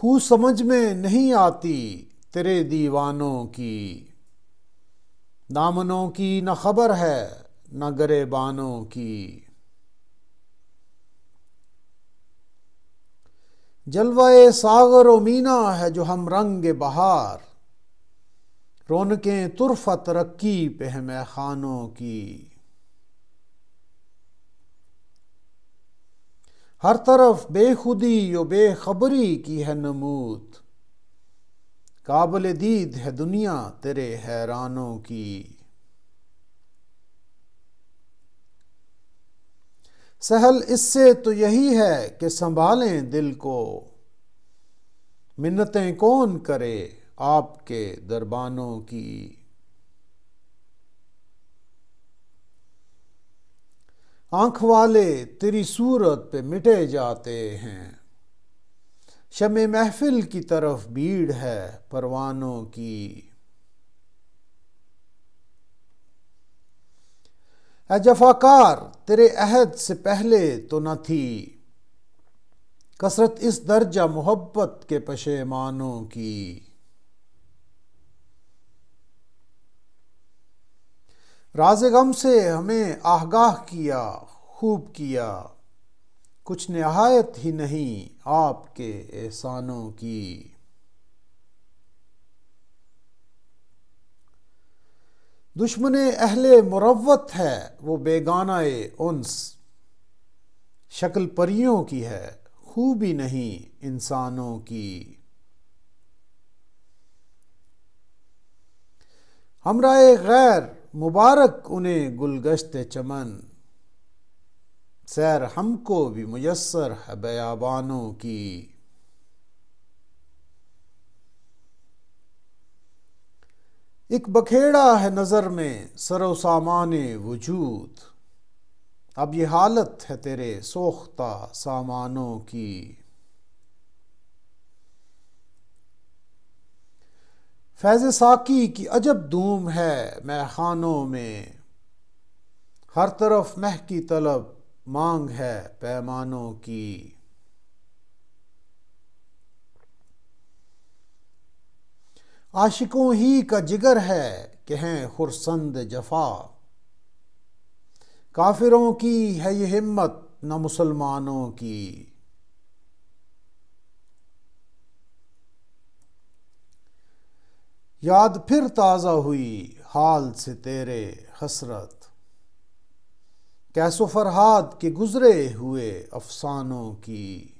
खू समझ में नहीं आती तेरे दीवानों की दामनों की न खबर है न गरेबानों की जलवा सागर व मीना है जो हम रंग बहार रौनकें तुर्फ तरक्की पे हैं मैं खानों की हर तरफ बेखुदी व बेखबरी की है नमूत काबिल दीद है दुनिया तेरे हैरानों की सहल इससे तो यही है कि संभालें दिल को मिन्नतें कौन करे आपके दरबानों की आंख वाले तेरी सूरत पे मिटे जाते हैं शम महफिल की तरफ भीड़ है परवानों की जफाकार तेरे अहद से पहले तो न थी कसरत इस दर्जा मोहब्बत के पशेमानों की राज गम से हमें आगाह किया खूब किया कुछ नहायत ही नहीं आपके एहसानों की दुश्मन अहले मुरवत है वो बेगाना उन्स शक्ल परियों की है खूबी नहीं इंसानों की हमरा गैर मुबारक उन्हें गुलगश्त चमन सैर हमको भी मुयसर है बयाबानों की एक बखेड़ा है नज़र में सरो सामान वजूद अब ये हालत है तेरे सोख्ता सामानों की फैज़ साकी की अजब धूम है खानों में हर तरफ मह की तलब मांग है पैमानों की आशिकों ही का जिगर है कहें खुरसंद जफा काफिरों की है ये हिम्मत न मुसलमानों की याद फिर ताज़ा हुई हाल से तेरे हसरत कैसो फरहाद के गुज़रे हुए अफसानों की